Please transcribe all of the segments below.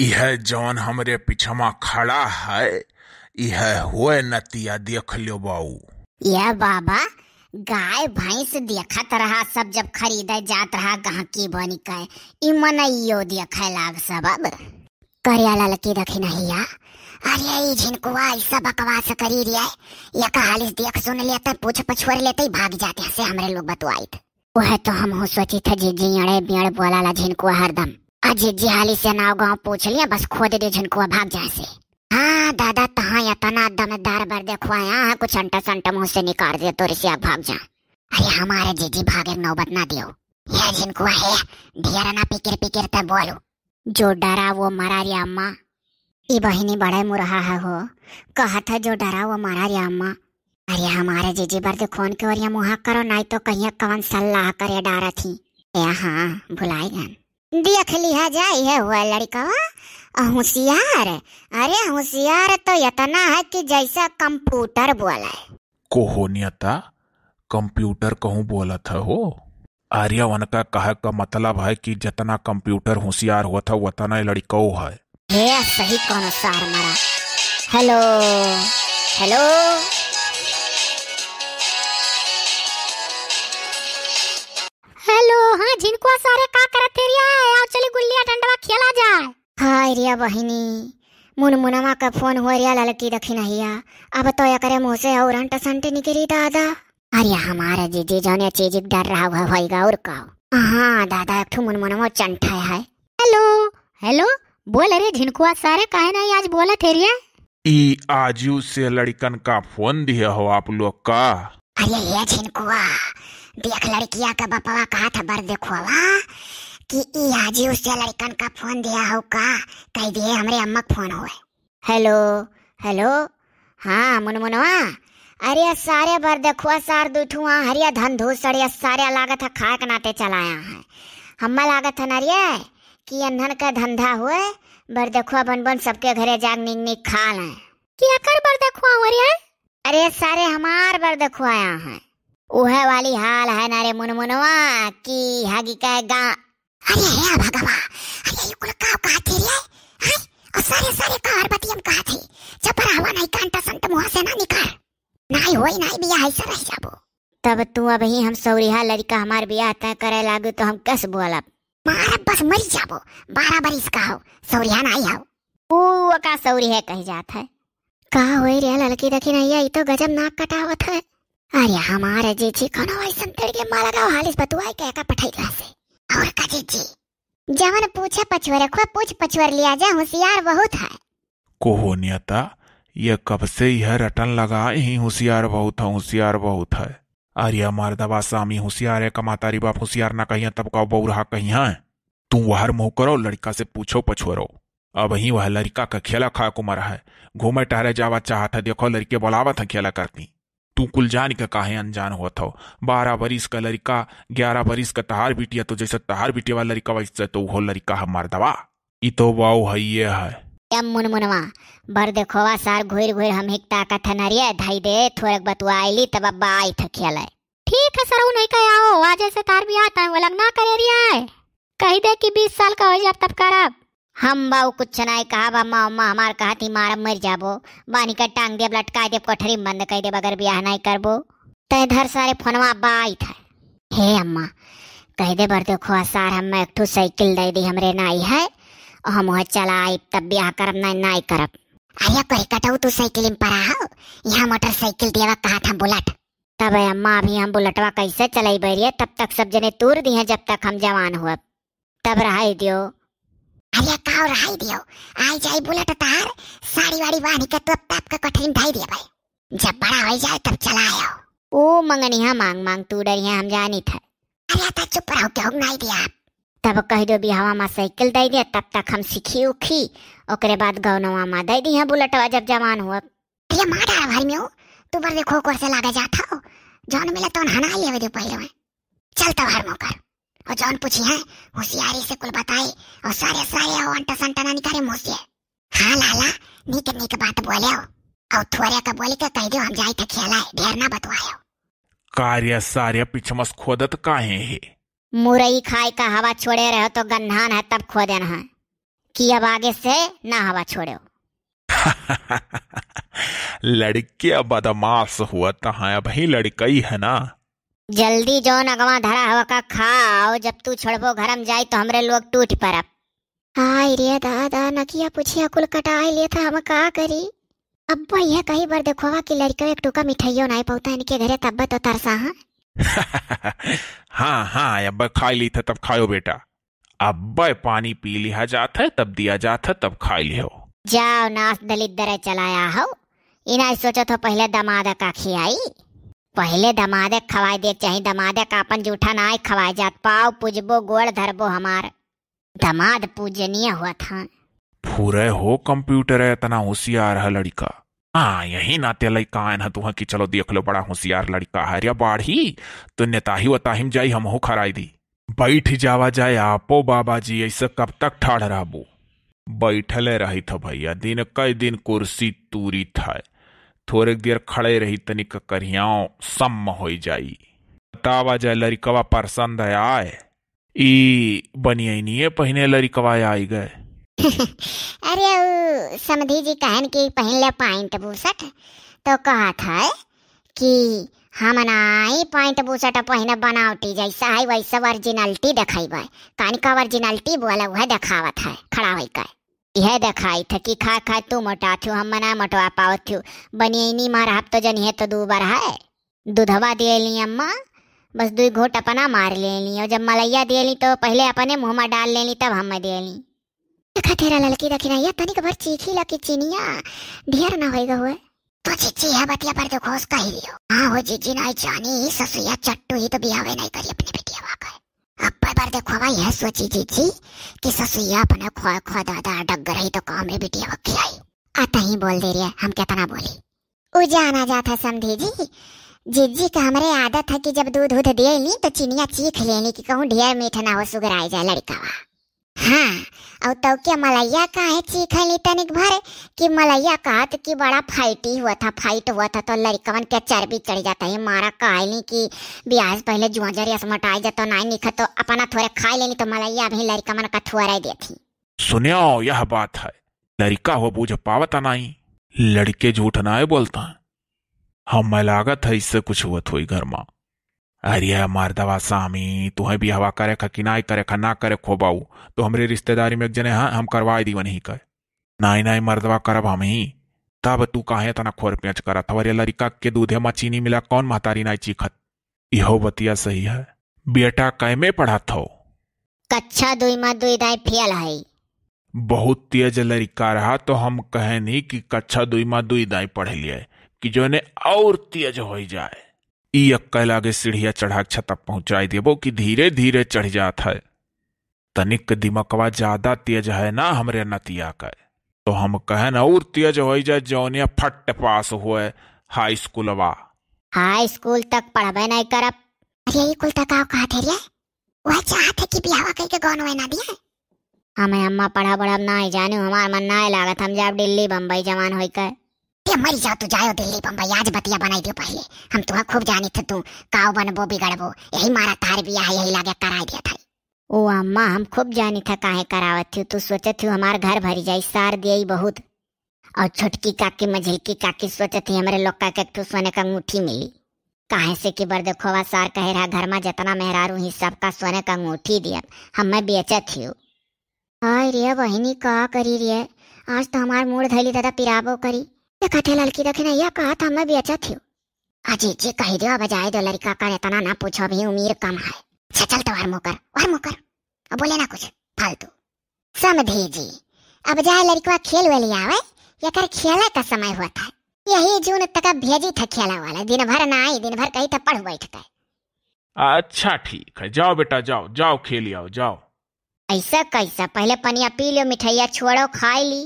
यह जौन हमरे पिछमा खड़ा है यह हुए नतिया देख लियो बाऊ यह बाबा गाय भैंस देखत रहा सब जब खरीदे जात रहा गहकी बनी कहे ई मनइयो देखे लाग सब अब करिया ललकी रखी नहीं या अरे ई झिनकुआ सब बकवास करी रिया या कहालिस देख सुन लेते पूछ पछोर लेते भाग जाते से हमरे लोग बतवाई थे वह तो हम हो सोची थे जी जी अड़े बियड़ बोला ला झिनकुआ हरदम अजीजी हाली से नाव गांव पूछ लिया बस खोद दे झनको भाग जाए से हाँ दादा तहा या तना दमदार बर देखो यहाँ कुछ अंटा संटा मुंह से निकाल दे तो रिसिया भाग जा अरे हमारे जीजी भागे नौबत ना दियो ये झनको है ढेरा ना पिकिर पिकिर तब बोलो जो डरा वो मरा रे अम्मा ई बहिनी बड़े मुरहा है हो कहा था जो डरा वो मरा रे अम्मा अरे हमारे जीजी बर दे खोन के और मुहा करो नहीं तो कहीं कवन सलाह करे डारा थी ए यहाँ भुलाई गन देख लिहा जाई है हुआ लड़का होशियार अरे होशियार तो इतना है कि जैसा कंप्यूटर बोला है कोहोनियता कंप्यूटर कहूँ बोला था हो आर्यवन का कह का मतलब है कि जितना कंप्यूटर होशियार हुआ था उतना लड़को है हे सही कौन सार मारा हेलो हेलो हेलो हाँ जिनको सारे रिया बहिनी मुनमुनवा का फोन हो रिया लड़की दखी नहिया अब तो एकरे मुँह से और अंट संट निकली दादा अरे हमारा जीजी जौने चीज डर रहा हुआ होगा और का हाँ दादा एक ठू मुनमुनवा चंठा है हेलो हेलो बोल अरे झिनकुआ सारे काहे ना आज बोला थे रिया ई आजू से लड़कन का फोन दिया हो आप लोग का अरे ये झिनकुआ देख लड़किया का बपवा कहा था बर देखो कि ई हाजी उससे लड़कन का फोन दिया हो का कह दिए हमरे अम्मा का फोन हुआ हेलो हेलो हाँ मुनमुनवा अरे सारे भर देखुआ सार दुठुआ हरिया धन धूस अरे सारे लागत है खा के नाते चलाया है हम्मा लागत है नरिया कि अन्हन का धंधा हुए बर देखुआ बन बन सबके घरे जाग निक निक खा लें कि अकर बर देखुआ हो रिया अरे सारे हमार बर देखुआ आया है वह वाली हाल है नरे मुनमुनवा की हगी का गा अरे हे भगवा अरे ये कुल का का और सारे सारे बतियम का थे नहीं कांटा संत मुहा से ना नहीं होई नहीं ऐसा रह जाबो तब तू अब ही हम सौरिहा लड़का हमार बिया तय करे लागो तो हम कस बोला बस मर जाबो बराबर इसका हो ओ का सौरी है कही जात है का होई रे लड़की देखी नहीं आई तो गजब नाक कटावत है अरे हमारे जे छी खाना वैसन तड़के मालगाव हालिस बतुआई के का पठाई से और हाँ, जी जवन पूछा पछवर को पूछ पछुअर लिया जा होशियार बहुत है कोहो नियता ये कब से यह रटन लगा ही होशियार बहुत है होशियार बहुत है अरे दबा सामी होशियार है रे बाप होशियार ना कहिया तब का बौरहा कहिया तू वहर मुंह करो लड़का से पूछो पछुअरो अब ही वह लड़का का खेला खा कुमार है घूमे टहरे जावा चाहता देखो लड़के बोलावा था खेला करती तू कुल जान का काहे अनजान हो हो बारह बरिस का लड़का ग्यारह बरिस का तहार बिटिया तो जैसे तहार बिटिया वाला लड़का वैसे तो वो लड़का हमार दवा ई तो वाओ हइये है एम मुनमुनवा बर देखोवा सार घुर घुर हम एक ताकत हनरिया धाई दे थोड़क बतुआ आईली तब अब्बा आई थकियल है ठीक है सरऊ नहीं कहया हो आज ऐसे तार भी आता है वो लग ना करे रिया है कही दे कि 20 साल का हो जाए तब करब हम बाऊ कुछ नाय कहा बा माँ माँ हमार कहा थी मारा मर जाबो बानी का टांग देब लटका देब कोठरी बंद कर देब अगर ब्याह नाय करबो तो इधर सारे फोनवा बाई था हे अम्मा कह दे बर देखो सार हम एक ठू साइकिल दे दी हमरे नाई है हम वह चला आई तब ब्याह कर ना नाई करब आया कोई कटाऊ तू साइकिल में पड़ा हो यहाँ मोटरसाइकिल देवा कहा था बुलेट तब अम्मा अभी हम बुलेटवा कैसे चलाई बैरिए तब तक सब जने तूर दी जब तक हम जवान हुए तब रहा दियो अरे का रहाई दियो आई जाए बुलेट तार साड़ी वाड़ी वाहनी का तो ताप का कठिन ढाई दिया भाई जब बड़ा हो जाए तब चला आयो ओ हाँ मांग मांग तू डरिया हम जानी था अरे आता चुप रहो क्यों नहीं दिया तब कह दो भी हवा में साइकिल दे दिया तब तक हम सीखी उखी ओकरे बाद गौनवा में दे दी बुलेटवा जब जवान हुआ अरे मार डाल भाई में तू बर देखो कोर से लागे जाता हो जान मिले तो नहाना ही लेवे दे पहले में चल तब हर मौका और जौन पूछी है होशियारी से कुल बताई और सारे सारे अंटा संटाना निकाले मुँह से हाँ लाला नीक नीक बात बोले हो और थोड़े का बोले के तो कह दो हम जाए थे खेला है ढेर ना बतवाए हो कार्य सारे पिछमस खोदत काहे है मुरई खाए का हवा छोड़े रहो तो गन्हान है तब खो देना है कि अब आगे से ना हवा छोड़ो लड़के बदमाश हुआ तो हाँ अब ही लड़का ही है ना जल्दी जो नगवा धरा हवा का खाओ जब तू छड़बो घरम जाई तो हमरे लोग टूट पड़ब हाय रे दादा नकिया पूछिया कुल कटा लिए था हम का करी अब्बा यह कही बार देखोवा की लड़का एक टुका मिठाइयो नहीं पौता इनके घरे तब तो तरसा हां हाँ हाँ अब खाई ली था तब खायो बेटा अब पानी पी लिया जाता है तब दिया जाता है तब खाई लियो जाओ नाश दलित दरे चलाया हो इना सोचो तो पहले दमादा का खियाई पहले दमादे खवाई दे चाहे दमादे का अपन जूठा ना खवाई जात पाव पूजबो गोड़ धरबो हमार दमाद पूजनीय हुआ था फूरे हो कंप्यूटर है इतना होशियार है लड़का हाँ यही नाते लड़का आयन है तुहा की चलो देख लो बड़ा होशियार लड़का है या बाढ़ी तो नेताही वताहिम जाई हम हो खराई दी बैठ जावा जाए आपो बाबा जी ऐसे कब तक ठाढ़ रहबो बैठले रही था भैया दिन कई दिन कुर्सी तूरी था थोड़े देर खड़े रही तनिक करियाओ सम हो जाई बतावा जाए लड़िकवा पसंद है आए ई बनिया नहीं है पहने लड़िकवा आई गए अरे ओ समधी जी कहन की पहले पॉइंट बूसट तो कहा था कि हम नाई पॉइंट बूसट पहने बनावटी जैसा है वैसा ओरिजिनलिटी दिखाई बाय कानिका ओरिजिनलिटी बोला वह दिखावत है खड़ा होई का यह देखाई थकी खा खा तू मोटा थ्यू हम मना मोटवा पाओ थ्यू बनिए नी मार हाप तो जन है तो दू बार है दूधवा दे ली अम्मा बस दुई घोट अपना मार ले ली और जब मलैया दे ली तो पहले अपने मुँह में डाल ले ली तब हम दे ली देखा तेरा लड़की दखिनाइया तनिक भर चीखी लकी चीनिया ढेर ना होएगा हुए तो चीची है बतिया पर तो उसका ही लियो हाँ वो जीजी ना जानी ससुया चट्टू ही तो बिहावे नहीं करी अपनी बिटिया वाकई अब्बा यह सोची थी, थी कि अपने खो खो दादा रही तो में बिटिया आता ही बोल दे रही है हम कितना बोली उजाना जाता समझी जी जिज्जी का हमारे आदत था कि जब दूध उध दे ली तो चिनिया चीख लेनी कि कहूँ ढेर मीठा ना हो सुगर आ जाए लड़का हां हम्म। और तो मलैया का है चीखा ली तनिक भर कि मलैया का तो कि बड़ा फाइटी हुआ था फाइट हुआ था तो लड़कवन के चर्बी चढ़ जाता है मारा कहली कि ब्याज पहले जुआजर असमटाई जाता तो नहीं निख तो अपना थोड़े खा लेनी तो मलैया भी लड़कवन का थोड़ा थी सुनियो यह बात है लड़का हो बूझ पावता नहीं लड़के झूठ ना बोलता हम लागत है इससे कुछ हुआ थोड़ी घर माँ अरे मरदवा सामी तुह भी हवा करे खा कि नाई करे खा ना करे खोबाऊ तो हमरे रिश्तेदारी में एक जने हाँ हम करवाए दी नहीं कर नाई नाई मरदवा करब हम ही तब तू काहे तना खोर पेंच करत हमारे लड़का के दूधे में चीनी मिला कौन महतारी नाई चीखत यहो बतिया सही है बेटा कैमे पढ़ा हो कच्छा दुई मा दुई दाई फेल है बहुत तेज लड़िका रहा तो हम कहे नहीं कि कच्छा दुई मा दुई दाई पढ़ लिए कि जो ने और तेज हो जाए ई अक्कल आगे सीढ़िया चढ़ा छतक पहुंचाई देबो कि धीरे धीरे चढ़ जात है तनिक दिमकवा ज्यादा तेज है ना हमरे नतिया का तो हम कहन और तेज हो जाए जौनिया फट पास हुए हाई स्कूल वा हाई स्कूल तक पढ़बे नहीं करब अरे ई कुल तक आओ कहा थे रे वह चाहत है कि बिहावा करके के गौन होए ना दिया हमें अम्मा पढ़ा पढ़ब ना जानू हमार मन ना लागत हम जब दिल्ली बम्बई जवान होई के बतिया मर जाओ तू जायो दिल्ली बम्बई आज बतिया बनाई दियो पहले हम तो खूब जानी थे तू काव बनबो बिगड़बो यही मारा तार भी है यही लागे कराई दिया था ओ अम्मा हम खूब जानी था काहे करावत थी तू सोचत थी हमार घर भर जाई सार दियई बहुत और छोटकी काकी मझिलकी काकी सोचत थी हमारे लोका के तू सोने का अंगूठी मिली काहे से कि देखोवा सार कहे रहा घर में जितना मेहरारू ही सबका सोने का अंगूठी दिया हम मैं बेचत थी हाय रिया बहिनी का करी रिया आज तो हमार मूड धैली दादा पिराबो करी कथे लड़की देखे नहीं कहा था मैं भी अच्छा थी अजी जी कह दियो बजाए दो लड़का का इतना ना पूछो भी उम्मीर कम है अच्छा चल तो हर मुकर हर मुकर अब बोले ना कुछ फालतू समझी जी अब जाए लड़का खेल वेल आवे कर खेला का समय हुआ था यही जून तक भेजी था खेला वाला दिन भर ना आई दिन भर कहीं था पढ़ बैठ गए अच्छा ठीक है जाओ बेटा जाओ जाओ खेल आओ जाओ ऐसा कैसा पहले पनिया पी लियो मिठाइया छोड़ो खाई ली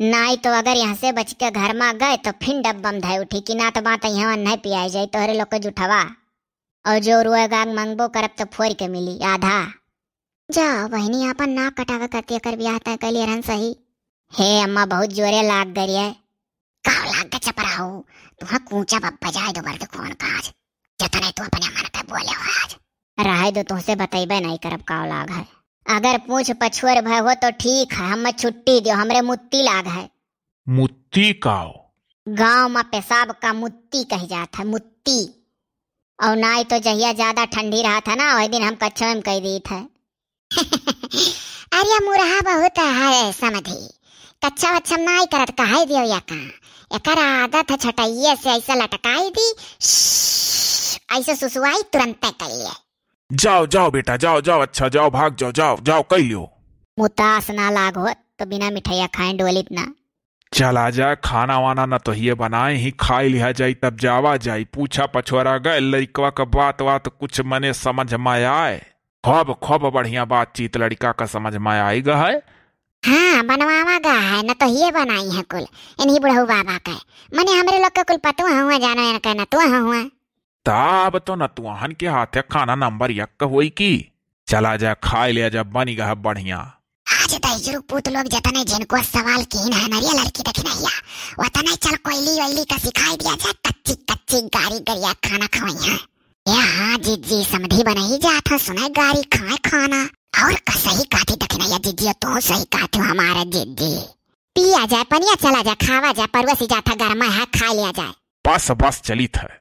ना ही तो अगर यहाँ से बच के घर में गए तो फिर डब बम धाई उठी कि ना तो बात यहाँ नहीं पिया जाए तो हरे लोग को जुठवा और जो रोए गाग मंगबो करब तो फोर के मिली आधा जा बहनी अपन ना कटावे करती कर ब्याह तय कैलिए रहन सही हे अम्मा बहुत जोरे लाग गई है कहा लाग के चपरा हो तुहा कूचा बजाए दो बल्कि कौन काज जतने तू अपने मन पे बोले हो आज रहे दो तुमसे बताइबे नहीं करब का लाग है अगर पूछ पछुअर भय हो तो ठीक है हमें छुट्टी दियो हमरे मुत्ती लाग है मुत्ती का गांव में पेशाब का मुत्ती कह जाता है मुत्ती और ना ही तो जहिया ज्यादा ठंडी रहा था ना वही दिन हम कच्छ में कह दी थे अरे मुरहा बहुत है समझी कच्चा वच्चा ना ही करत कहा दियो या का एक आदत है छटैया से ऐसा लटकाई दी ऐसा सुसुआई तुरंत कर लिया जाओ जाओ बेटा जाओ जाओ अच्छा जाओ भाग जाओ जाओ जाओ कई लियो मुतास ना लागो तो बिना मिठाइया खाए डोलित ना चला जा खाना वाना ना तो ये बनाए ही खाई लिया जाई तब जावा जाई पूछा पछोरा गए लड़कवा का बात बात कुछ मने समझ में आए खूब खूब बढ़िया बातचीत लड़का का समझ में आई गा है हाँ बनवावा गा है ना तो ये बनाई है कुल इन्हीं बुढ़ऊ बाबा का मने हमरे लोग का कुल पतवा हुआ जानो न कहना तो हुआ तब तो न के हाथे खाना नंबर यक होई की चला जा खा लिया जा बनी गह बढ़िया आज तो लोग जतने जिनको सवाल कीन है नरिया लड़की वतने चल कोयली वैली का सिखाई दिया जा कच्ची कच्ची गरिया खाना समझी बनही जात था सुने खाए खाना और तो सही पिया जाए पनिया चला जा खावा परवसी जाता गरमा है खा लिया जाए बस बस चली था